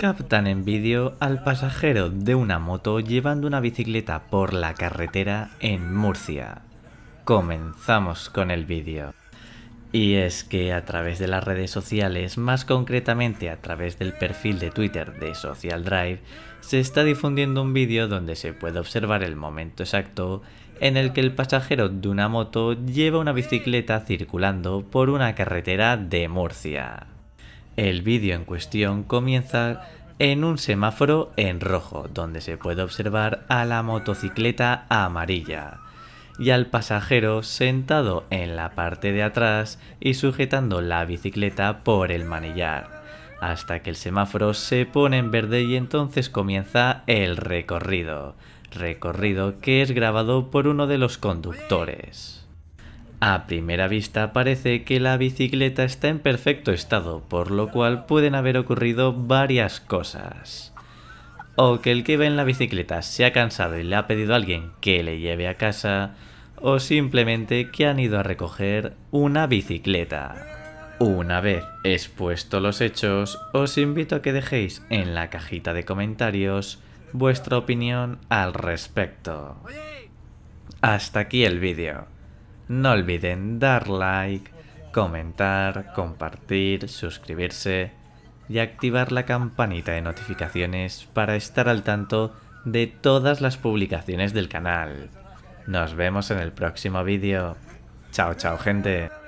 Captan en vídeo al pasajero de una moto llevando una bicicleta por la carretera en Murcia. Comenzamos con el vídeo. Y es que a través de las redes sociales, más concretamente a través del perfil de Twitter de Social Drive, se está difundiendo un vídeo donde se puede observar el momento exacto en el que el pasajero de una moto lleva una bicicleta circulando por una carretera de Murcia. El vídeo en cuestión comienza en un semáforo en rojo, donde se puede observar a la motocicleta amarilla y al pasajero sentado en la parte de atrás y sujetando la bicicleta por el manillar, hasta que el semáforo se pone en verde y entonces comienza el recorrido, recorrido que es grabado por uno de los conductores. A primera vista parece que la bicicleta está en perfecto estado, por lo cual pueden haber ocurrido varias cosas. O que el que va en la bicicleta se ha cansado y le ha pedido a alguien que le lleve a casa, o simplemente que han ido a recoger una bicicleta. Una vez expuestos los hechos, os invito a que dejéis en la cajita de comentarios vuestra opinión al respecto. Hasta aquí el vídeo. No olviden dar like, comentar, compartir, suscribirse y activar la campanita de notificaciones para estar al tanto de todas las publicaciones del canal. Nos vemos en el próximo vídeo. Chao, chao gente.